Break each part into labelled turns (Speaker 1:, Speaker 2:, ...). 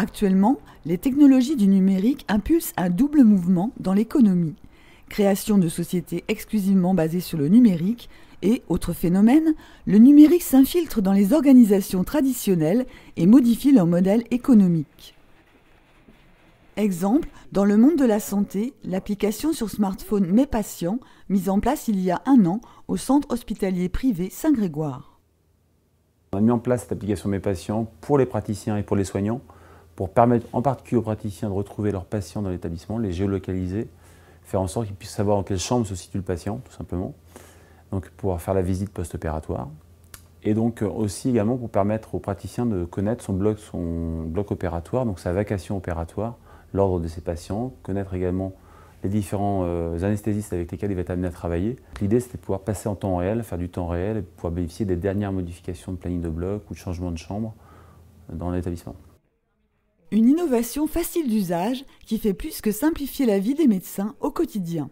Speaker 1: Actuellement, les technologies du numérique impulsent un double mouvement dans l'économie. Création de sociétés exclusivement basées sur le numérique et, autre phénomène, le numérique s'infiltre dans les organisations traditionnelles et modifie leur modèle économique. Exemple, dans le monde de la santé, l'application sur smartphone Mes Patients, mise en place il y a un an au centre hospitalier privé Saint-Grégoire.
Speaker 2: On a mis en place cette application Mes Patients pour les praticiens et pour les soignants pour permettre en particulier aux praticiens de retrouver leurs patients dans l'établissement, les géolocaliser, faire en sorte qu'ils puissent savoir en quelle chambre se situe le patient, tout simplement, donc pouvoir faire la visite post-opératoire. Et donc euh, aussi également pour permettre aux praticiens de connaître son bloc, son bloc opératoire, donc sa vacation opératoire, l'ordre de ses patients, connaître également les différents euh, anesthésistes avec lesquels il va être amené à travailler. L'idée, c'était de pouvoir passer en temps réel, faire du temps réel, et pouvoir bénéficier des dernières modifications de planning de bloc ou de changement de chambre dans l'établissement.
Speaker 1: Une innovation facile d'usage qui fait plus que simplifier la vie des médecins au quotidien.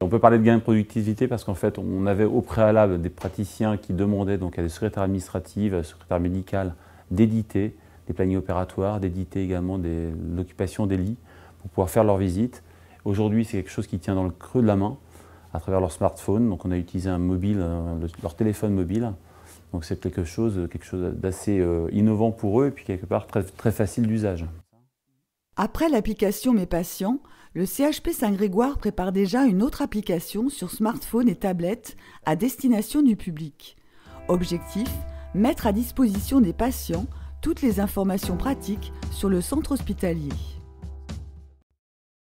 Speaker 2: On peut parler de gain de productivité parce qu'en fait, on avait au préalable des praticiens qui demandaient donc à des secrétaires administratives, à des secrétaires médicales d'éditer des plannings opératoires, d'éditer également l'occupation des lits pour pouvoir faire leurs visites. Aujourd'hui, c'est quelque chose qui tient dans le creux de la main à travers leur smartphone. Donc, on a utilisé un mobile, euh, leur téléphone mobile, donc c'est quelque chose, d'assez euh, innovant pour eux et puis quelque part très facile d'usage.
Speaker 1: Après l'application Mes patients, le CHP Saint-Grégoire prépare déjà une autre application sur smartphone et tablette à destination du public. Objectif mettre à disposition des patients toutes les informations pratiques sur le centre hospitalier.